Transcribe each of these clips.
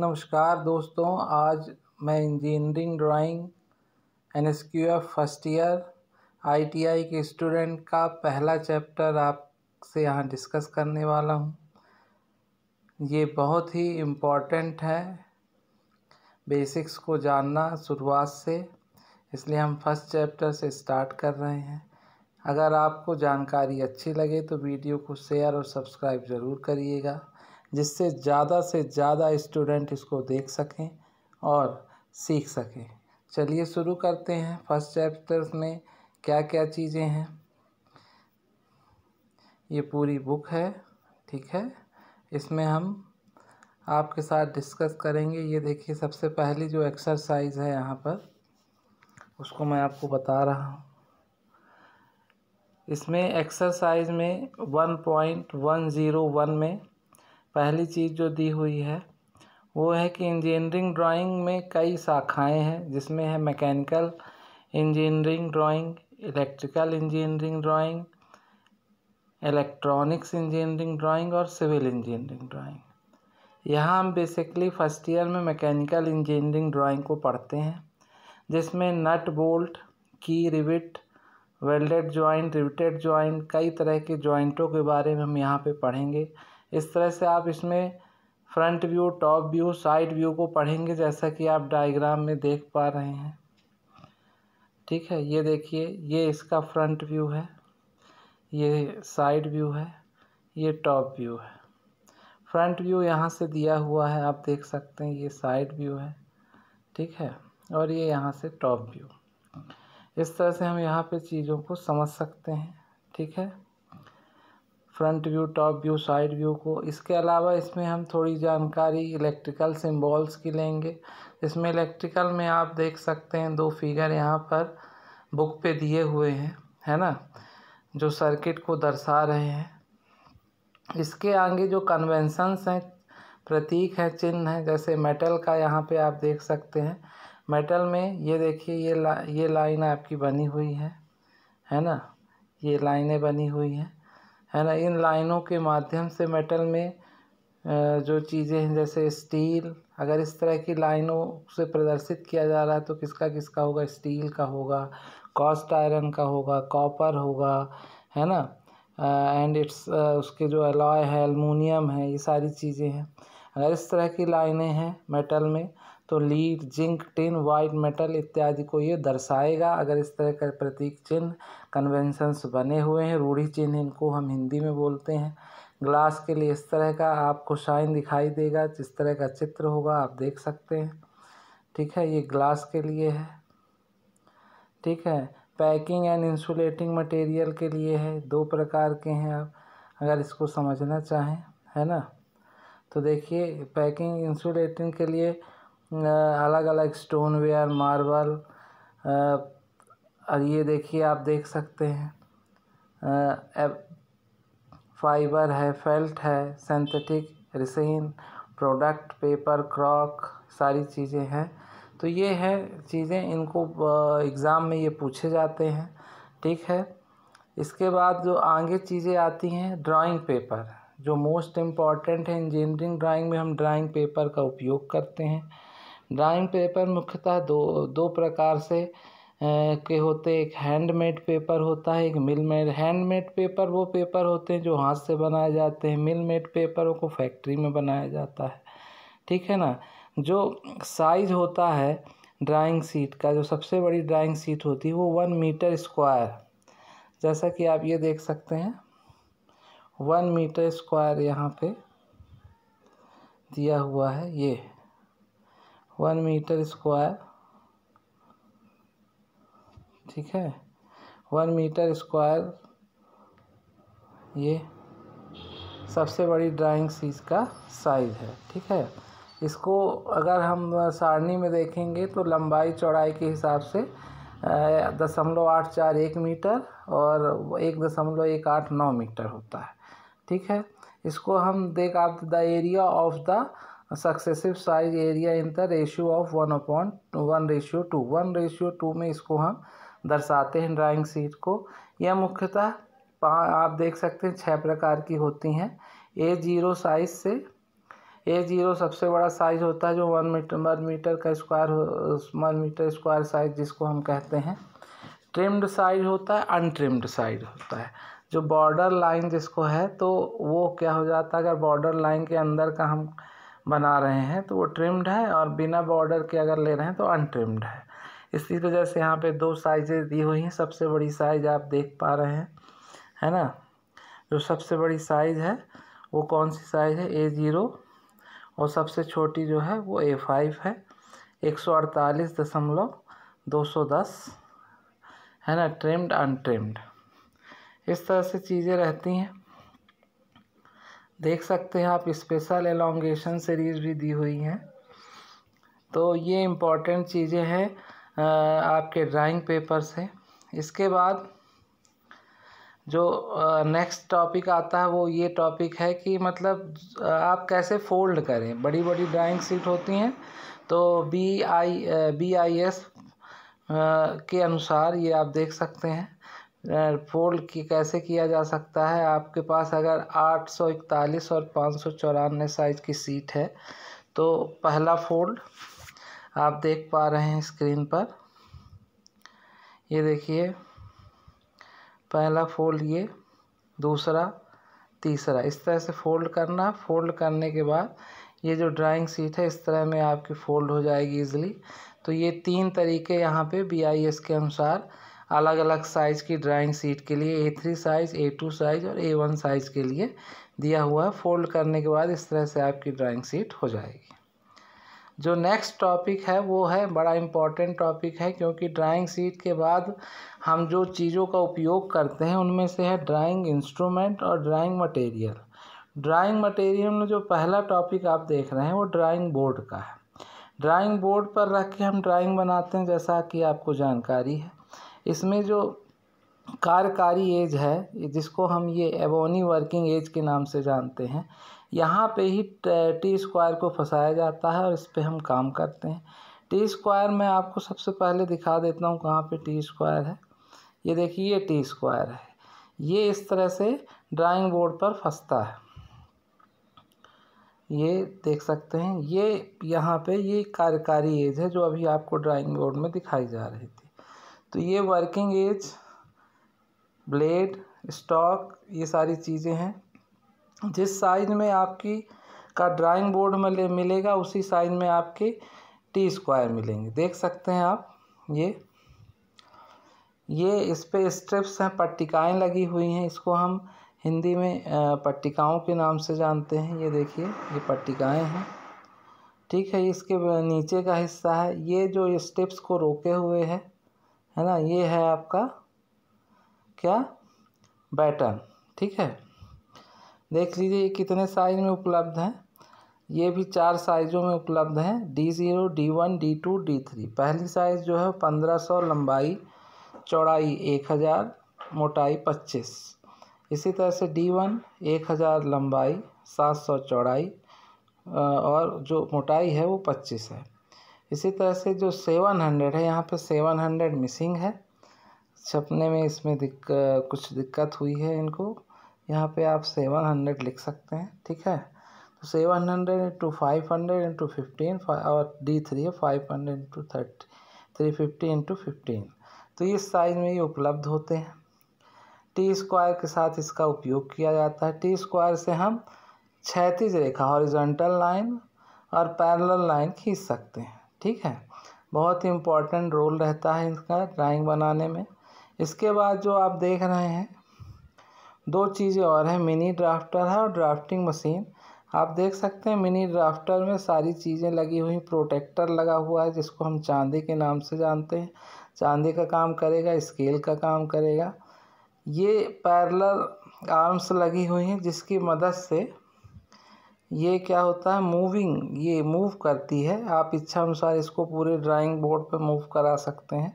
नमस्कार दोस्तों आज मैं engineering drawing N S Q F first year ITI के स्टूडेंट का पहला चैप्टर आपसे यहाँ डिस्कस करने वाला हूँ ये बहुत ही इम्पॉर्टेंट है बेसिक्स को जानना शुरुआत से इसलिए हम फर्स्ट चैप्टर से स्टार्ट कर रहे हैं अगर आपको जानकारी अच्छी लगे तो वीडियो को शेयर और सब्सक्राइब ज़रूर करिएगा जिससे ज़्यादा से ज़्यादा स्टूडेंट इसको देख सकें और सीख सकें चलिए शुरू करते हैं फर्स्ट चैप्टर में क्या क्या चीज़ें हैं ये पूरी बुक है ठीक है इसमें हम आपके साथ डिस्कस करेंगे ये देखिए सबसे पहली जो एक्सरसाइज है यहाँ पर उसको मैं आपको बता रहा हूँ इसमें एक्सरसाइज में one point one zero one में पहली चीज़ जो दी हुई है वो है कि इंजीनियरिंग ड्राइंग में कई शाखाएं हैं जिसमें है mechanical engineering drawing electrical engineering drawing electronics engineering drawing और सिविल इंजीनियरिंग ड्राइंग यहाँ हम बेसिकली फर्स्ट ईयर में मैकेनिकल इंजीनियरिंग ड्राइंग को पढ़ते हैं जिसमें नट बोल्ट की rivet welded joint riveted joint कई तरह के जॉइंटों के बारे में हम यहाँ पे पढ़ेंगे इस तरह से आप इसमें front view top view side view को पढ़ेंगे जैसा कि आप डायग्राम में देख पा रहे हैं ठीक है ये देखिए ये इसका फ्रंट व्यू है ये साइड व्यू है ये टॉप व्यू है फ्रंट व्यू यहाँ से दिया हुआ है आप देख सकते हैं ये साइड व्यू है ठीक है और ये यहाँ से टॉप व्यू इस तरह से हम यहाँ पे चीज़ों को समझ सकते हैं ठीक है front view top view side view को इसके अलावा इसमें हम थोड़ी जानकारी इलेक्ट्रिकल सिंबल्स की लेंगे इसमें इलेक्ट्रिकल में आप देख सकते हैं दो फिगर यहाँ पर बुक पे दिए हुए हैं है ना जो सर्किट को दर्शा रहे हैं इसके आगे जो कन्वेंसन्स हैं प्रतीक हैं चिन्ह हैं जैसे मेटल का यहाँ पर आप देख सकते हैं मेटल में ये देखिए ये ला ये लाइन आपकी बनी हुई है है ना ये लाइनें बनी हुई हैं है ना इन लाइनों के माध्यम से मेटल में जो चीज़ें हैं जैसे स्टील अगर इस तरह की लाइनों से प्रदर्शित किया जा रहा है तो किसका किसका होगा स्टील का होगा कॉस्ट आयरन का होगा कॉपर होगा है ना एंड इट्स उसके जो अलॉय है एलमोनियम है ये सारी चीज़ें हैं अगर इस तरह की लाइनें हैं मेटल में तो lead zinc tin white metal इत्यादि को ये दर्शाएगा अगर इस तरह का प्रतीक चिन्ह कन्वेंशंस बने हुए हैं रूढ़ी चिन्ह इनको हम हिंदी में बोलते हैं ग्लास के लिए इस तरह का आपको शाइन दिखाई देगा जिस तरह का चित्र होगा आप देख सकते हैं ठीक है ये ग्लास के लिए है ठीक है पैकिंग एंड इंसुलेटिंग मटेरियल के लिए है दो प्रकार के हैं आप अगर इसको समझना चाहें है ना तो देखिए पैकिंग इंसुलेटिंग के लिए अलग अलग स्टोन वेयर मार्बल और ये देखिए आप देख सकते हैं फाइबर है फेल्ट है synthetic resin product paper cork सारी चीज़ें हैं तो ये है चीज़ें इनको एग्ज़ाम में ये पूछे जाते हैं ठीक है इसके बाद जो आगे चीज़ें आती हैं ड्राइंग पेपर जो मोस्ट इम्पॉर्टेंट है इंजीनियरिंग ड्राइंग में हम ड्राइंग पेपर का उपयोग करते हैं ड्राइंग पेपर मुख्यतः दो दो प्रकार से के होते एक हैंडमेड पेपर होता है एक मिल मेड हैंडमेड पेपर वो पेपर होते हैं जो हाथ से बनाए जाते हैं मिल मेड पेपरों को फैक्ट्री में बनाया जाता है ठीक है ना जो साइज होता है ड्राइंग सीट का जो सबसे बड़ी ड्राइंग सीट होती है वो वन मीटर स्क्वायर जैसा कि आप ये देख सकते हैं वन मीटर स्क्वायर यहाँ पे दिया हुआ है ये वन मीटर स्क्वायर ठीक है वन मीटर स्क्वायर ये सबसे बड़ी ड्राइंग सीज का साइज़ है ठीक है इसको अगर हम सारणी में देखेंगे तो लंबाई चौड़ाई के हिसाब से दशमलव आठ चार एक मीटर और एक दशमलव एक आठ नौ मीटर होता है ठीक है इसको हम देख आप the area of the successive size area in the ratio of one upon one ratio two one ratio two में इसको हम दर्शाते हैं ड्राइंग सीट को यह मुख्यतः आप देख सकते हैं छह प्रकार की होती हैं ए जीरो साइज से ए जीरो सबसे बड़ा साइज होता है जो वन मीटर वन मीटर का square one metre square size जिसको हम कहते हैं ट्रिम्ड साइज होता है अनट्रिम्ड साइड होता है जो बॉर्डर लाइन जिसको है तो वो क्या हो जाता है अगर बॉर्डर लाइन के अंदर का हम बना रहे हैं तो वो ट्रिम्ड है और बिना बॉर्डर के अगर ले रहे हैं तो अनट्रिम्ड है इसी वजह से यहाँ पे दो साइजेज दी हुई हैं सबसे बड़ी साइज आप देख पा रहे हैं है ना जो सबसे बड़ी साइज़ है वो कौन सी साइज़ है ए ज़ीरो और सबसे छोटी जो है वो ए फाइव है एक सौ अड़तालीस दशमलव दो सौ दस है ना ट्रिम्ड अनट्रिम्ड इस तरह से चीज़ें रहती हैं देख सकते हैं आप स्पेशल एलोंगेशन सीरीज भी दी हुई हैं तो ये इम्पॉर्टेंट चीज़ें हैं आपके ड्राइंग पेपर से इसके बाद जो नेक्स्ट टॉपिक आता है वो ये टॉपिक है कि मतलब आप कैसे फोल्ड करें बड़ी बड़ी ड्राइंग सीट होती हैं तो B I B I S के अनुसार ये आप देख सकते हैं फोल्ड की कैसे किया जा सकता है आपके पास अगर 841 और पाँच साइज की सीट है तो पहला फोल्ड आप देख पा रहे हैं स्क्रीन पर ये देखिए पहला फोल्ड ये दूसरा तीसरा इस तरह से फोल्ड करना फोल्ड करने के बाद ये जो ड्राइंग सीट है इस तरह में आपकी फ़ोल्ड हो जाएगी इजली तो ये तीन तरीके यहाँ पे बी के अनुसार अलग अलग साइज़ की ड्राइंग सीट के लिए A three size A two size और ए वन साइज़ के लिए दिया हुआ है फोल्ड करने के बाद इस तरह से आपकी ड्राइंग सीट हो जाएगी जो नेक्स्ट टॉपिक है वो है बड़ा इम्पॉर्टेंट टॉपिक है क्योंकि ड्राइंग सीट के बाद हम जो चीज़ों का उपयोग करते हैं उनमें से है ड्राइंग इंस्ट्रूमेंट और ड्राइंग मटेरियल ड्राइंग मटेरियल में जो पहला टॉपिक आप देख रहे हैं वो ड्राइंग बोर्ड का है ड्राइंग बोर्ड पर रख के हम ड्राइंग बनाते हैं जैसा कि आपको जानकारी है इसमें जो कार्यकारी एज है जिसको हम ये एबोनी वर्किंग एज के नाम से जानते हैं यहाँ पे ही टी स्क्वायर को फंसाया जाता है और इस पर हम काम करते हैं टी स्क्वायर मैं आपको सबसे पहले दिखा देता हूँ कहाँ पे टी स्क्वायर है ये देखिए ये टी स्क्वायर है ये इस तरह से ड्राइंग बोर्ड पर फंसता है ये देख सकते हैं ये यहाँ पे ये कार्यकारी एज है जो अभी आपको ड्राइंग बोर्ड में दिखाई जा रही थी तो ये वर्किंग एज ब्लेड स्टॉक ये सारी चीज़ें हैं जिस साइज में आपकी का ड्राइंग बोर्ड में मिलेगा उसी साइज में आपके टी स्क्वायर मिलेंगे देख सकते हैं आप ये ये इस पर स्ट्रिप्स हैं पट्टिकाएँ लगी हुई हैं इसको हम हिंदी में पट्टिकाओं के नाम से जानते हैं ये देखिए ये पट्टिकाएँ हैं ठीक है इसके नीचे का हिस्सा है ये जो स्टेप्स को रोके हुए है है ना ये है आपका क्या बैटन ठीक है देख लीजिए ये कितने साइज में उपलब्ध हैं ये भी चार साइज़ों में उपलब्ध हैं D zero D one D two D three पहली साइज़ जो है पंद्रह सौ लंबाई चौड़ाई एक हज़ार मोटाई पच्चीस इसी तरह से डी वन एक हज़ार लंबाई सात सौ चौड़ाई और जो मोटाई है वो पच्चीस है इसी तरह से जो सेवन हंड्रेड है यहाँ पे सेवन हंड्रेड मिसिंग है छपने में इसमें दिक्क कुछ दिक्कत हुई है इनको यहाँ पे आप सेवन हंड्रेड लिख सकते हैं ठीक है तो seven hundred into five hundred into fifteen और डी थ्री है five hundred into thirty three fifty into fifteen तो इस साइज़ में ये उपलब्ध होते हैं टी स्क्वायर के साथ इसका उपयोग किया जाता है टी स्क्वायर से हम छैतीस रेखा हॉरिजेंटल लाइन और पैरेलल लाइन खींच सकते हैं ठीक है बहुत ही इम्पॉर्टेंट रोल रहता है इसका ड्राइंग बनाने में इसके बाद जो आप देख रहे हैं दो चीज़ें और हैं मिनी ड्राफ्टर है और ड्राफ्टिंग मशीन आप देख सकते हैं मिनी ड्राफ्टर में सारी चीज़ें लगी हुई प्रोटेक्टर लगा हुआ है जिसको हम चांदी के नाम से जानते हैं चांदी का काम करेगा स्केल का काम करेगा ये पैरलर आर्म्स लगी हुई हैं जिसकी मदद से ये क्या होता है मूविंग ये मूव करती है आप इच्छा अनुसार इसको पूरे ड्राइंग बोर्ड पर मूव करा सकते हैं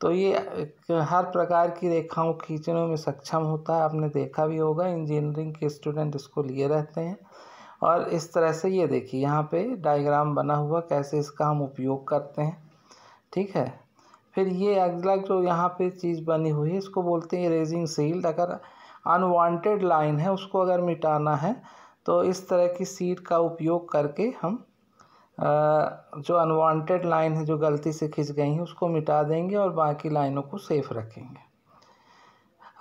तो ये हर प्रकार की रेखाओं खींचने में सक्षम होता है आपने देखा भी होगा इंजीनियरिंग के स्टूडेंट इसको लिए रहते हैं और इस तरह से ये देखिए यहाँ पे डायग्राम बना हुआ कैसे इसका हम उपयोग करते हैं ठीक है फिर ये अगला जो यहाँ पे चीज़ बनी हुई है इसको बोलते हैं रेजिंग सील्ड अगर अनवांटेड लाइन है उसको अगर मिटाना है तो इस तरह की सीट का उपयोग करके हम जो अनवांटेड लाइन है जो गलती से खिंच गई हैं उसको मिटा देंगे और बाकी लाइनों को सेफ रखेंगे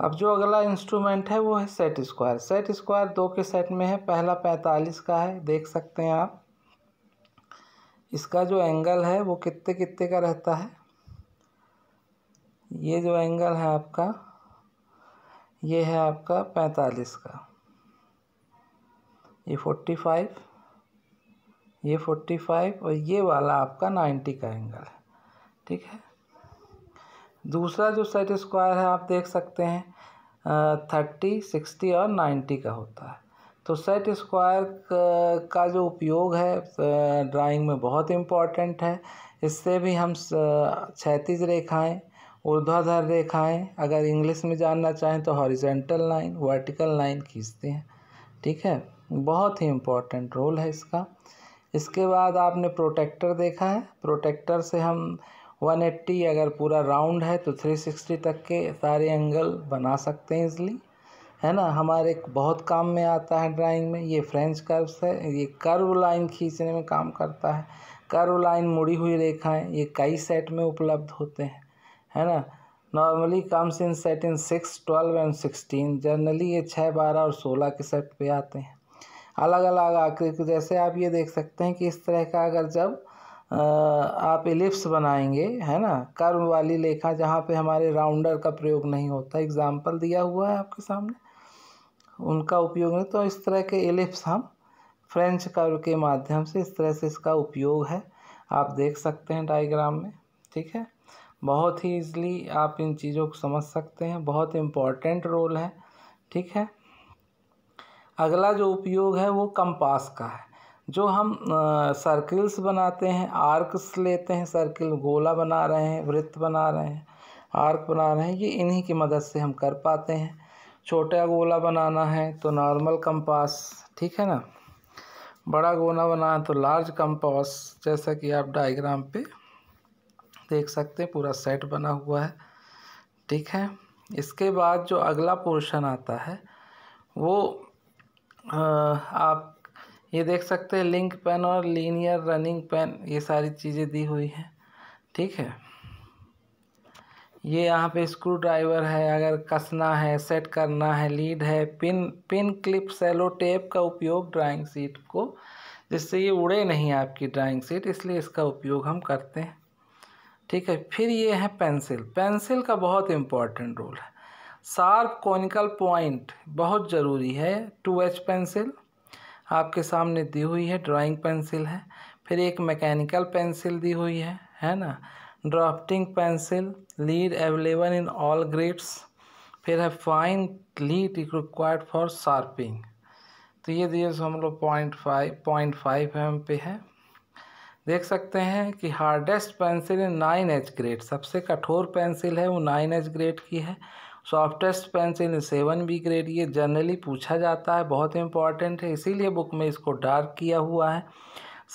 अब जो अगला इंस्ट्रूमेंट है वो है सेट स्क्वायर सेट स्क्वायर दो के सेट में है पहला पैंतालीस का है देख सकते हैं आप इसका जो एंगल है वो कितने कितने का रहता है ये जो एंगल है आपका ये है आपका पैंतालीस का ये फोर्टी फाइव ये फोर्टी फाइव और ये वाला आपका नाइन्टी का एंगल है ठीक है दूसरा जो सेट स्क्वायर है आप देख सकते हैं थर्टी सिक्सटी और नाइन्टी का होता है तो सेट स्क्वायर का जो उपयोग है ड्राइंग में बहुत इम्पॉर्टेंट है इससे भी हम क्षैतिज रेखाएं ऊर्ध्वाधर रेखाएं अगर इंग्लिश में जानना चाहें तो हॉरिजेंटल लाइन वर्टिकल लाइन खींचते हैं ठीक है बहुत ही इम्पोर्टेंट रोल है इसका इसके बाद आपने प्रोटेक्टर देखा है प्रोटेक्टर से हम 180 अगर पूरा राउंड है तो 360 तक के सारे एंगल बना सकते हैं इजली है ना हमारे बहुत काम में आता है ड्राइंग में ये फ्रेंच कर्व्स है ये कर्व लाइन खींचने में काम करता है कर्व लाइन मुड़ी हुई रेखाएं ये कई सेट में उपलब्ध होते हैं है ना normally comes in set in six twelve and sixteen generally ये छः बारह और सोलह के सेट पर आते हैं अलग अलग आकृति तो जैसे आप ये देख सकते हैं कि इस तरह का अगर जब आप इलिप्स बनाएंगे है ना कर्म वाली लेखा जहाँ पे हमारे राउंडर का प्रयोग नहीं होता एग्जाम्पल दिया हुआ है आपके सामने उनका उपयोग नहीं तो इस तरह के इलिप्स हम फ्रेंच कर्व के माध्यम से इस तरह से इसका उपयोग है आप देख सकते हैं डायग्राम में ठीक है बहुत ही ईजली आप इन चीज़ों को समझ सकते हैं बहुत इम्पॉर्टेंट रोल है ठीक है अगला जो उपयोग है वो कंपास का है जो हम सर्किल्स बनाते हैं आर्क्स लेते हैं सर्किल गोला बना रहे हैं वृत्त बना रहे हैं आर्क बना रहे हैं ये इन्हीं की मदद से हम कर पाते हैं छोटा गोला बनाना है तो नॉर्मल कंपास ठीक है ना बड़ा गोला बनाना है तो लार्ज कंपास जैसा कि आप डायग्राम पे देख सकते हैं पूरा सेट बना हुआ है ठीक है इसके बाद जो अगला पोर्शन आता है वो आप ये देख सकते हैं लिंक पेन और लीनियर रनिंग पेन ये सारी चीज़ें दी हुई हैं ठीक है ये यहाँ पे स्क्रू ड्राइवर है अगर कसना है सेट करना है लीड है pin pin clip cello tape का उपयोग ड्राइंग सीट को जिससे ये उड़े नहीं आपकी ड्राइंग सीट इसलिए इसका उपयोग हम करते हैं ठीक है फिर ये है पेंसिल पेंसिल का बहुत इम्पॉर्टेंट रोल है शार्प कॉनिकल पॉइंट बहुत ज़रूरी है टू एच पेंसिल आपके सामने दी हुई है ड्राइंग पेंसिल है फिर एक मैकेनिकल पेंसिल दी हुई है है ना drafting pencil lead available in all grades फिर है fine lead required for sharping तो ये दिए सो हम लोग point five point five M पे है देख सकते हैं कि हार्डेस्ट पेंसिल है नाइन एच ग्रेड सबसे कठोर पेंसिल है वो नाइन एच ग्रेड की है softest pencil seven B grade ये जनरली पूछा जाता है बहुत इंपॉर्टेंट है इसीलिए बुक में इसको डार्क किया हुआ है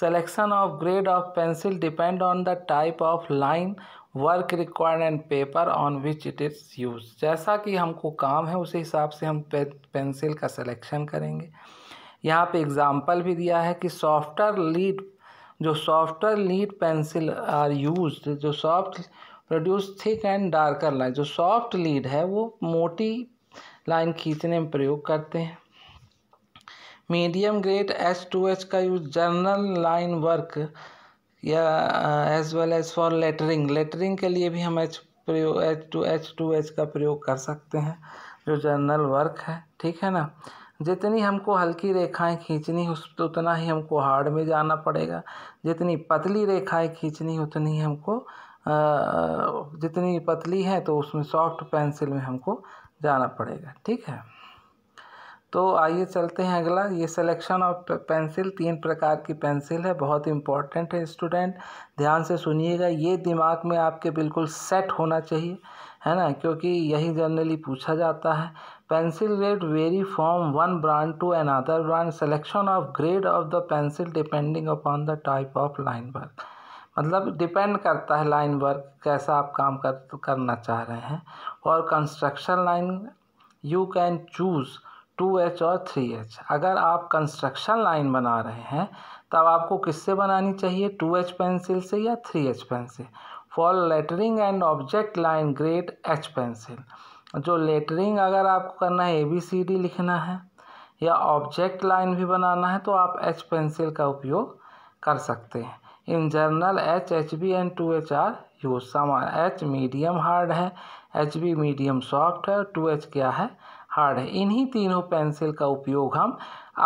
selection of grade of pencil depend on the type of line work required and paper on which it is use जैसा कि हमको काम है उसी हिसाब से हम पे, पेंसिल का सिलेक्शन करेंगे यहाँ पे एग्जाम्पल भी दिया है कि सॉफ्टर लीड जो softer lead pencil are use जो soft produce thick and darker line जो सॉफ्ट लीड है वो मोटी लाइन खींचने में प्रयोग करते हैं medium grade H two H का यूज जर्नल लाइन वर्क या as well as for lettering lettering के लिए भी हम एच प्रयोग H two H two H का प्रयोग कर सकते हैं जो जर्नल वर्क है ठीक है ना जितनी हमको हल्की रेखाएं खींचनी उस उतना ही हमको हार्ड में जाना पड़ेगा जितनी पतली रेखाएं खींचनी उतनी हमको जितनी पतली है तो उसमें सॉफ्ट पेंसिल में हमको जाना पड़ेगा ठीक है तो आइए चलते हैं अगला ये सिलेक्शन ऑफ पेंसिल तीन प्रकार की पेंसिल है बहुत इंपॉर्टेंट है स्टूडेंट ध्यान से सुनिएगा ये दिमाग में आपके बिल्कुल सेट होना चाहिए है ना क्योंकि यही जनरली पूछा जाता है pencil red very from one brand to other brand selection of grade of the pencil depending upon the type of line work मतलब डिपेंड करता है लाइन वर्क कैसा आप काम कर करना चाह रहे हैं और construction line you can choose two H और थ्री एच अगर आप कंस्ट्रक्शन लाइन बना रहे हैं तब आपको किससे बनानी चाहिए टू एच पेंसिल से या three H pencil for lettering and object line grade H pencil जो लेटरिंग अगर आपको करना है ए बी सी डी लिखना है या ऑब्जेक्ट लाइन भी बनाना है तो आप एच पेंसिल का उपयोग कर सकते हैं in general H H B and two H R use सामान एच मीडियम हार्ड है एच बी मीडियम सॉफ्ट है और टू एच क्या है हार्ड है इन्हीं तीनों पेंसिल का उपयोग हम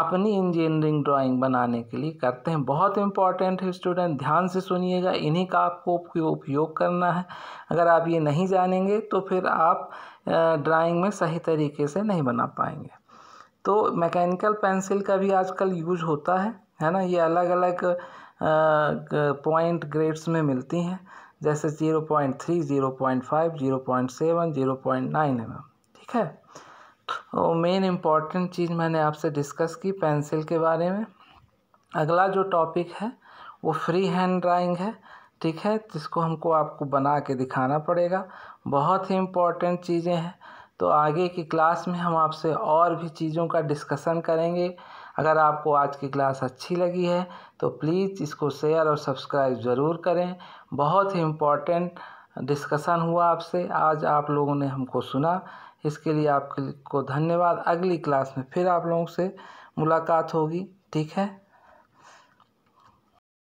अपनी इंजीनियरिंग ड्राइंग बनाने के लिए करते हैं बहुत इंपॉर्टेंट है स्टूडेंट ध्यान से सुनिएगा इन्हीं का आपको उपयोग करना है अगर आप ये नहीं जानेंगे तो फिर आप ड्राइंग में सही तरीके से नहीं बना पाएंगे तो मैकेनिकल पेंसिल का भी आजकल यूज होता है है ना ये अलग अलग पॉइंट ग्रेड्स में मिलती हैं जैसे zero point three zero point five zero point seven zero point nine M ठीक है तो मेन इम्पॉर्टेंट चीज़ मैंने आपसे डिस्कस की पेंसिल के बारे में अगला जो टॉपिक है वो फ्री हैंड ड्राइंग है ठीक है जिसको हमको आपको बना के दिखाना पड़ेगा बहुत ही इम्पॉर्टेंट चीज़ें हैं तो आगे की क्लास में हम आपसे और भी चीज़ों का डिस्कसन करेंगे अगर आपको आज की क्लास अच्छी लगी है तो प्लीज़ इसको शेयर और सब्सक्राइब ज़रूर करें बहुत ही इम्पॉर्टेंट डिस्कसन हुआ आपसे आज आप लोगों ने हमको सुना इसके लिए आपको धन्यवाद अगली क्लास में फिर आप लोगों से मुलाकात होगी ठीक है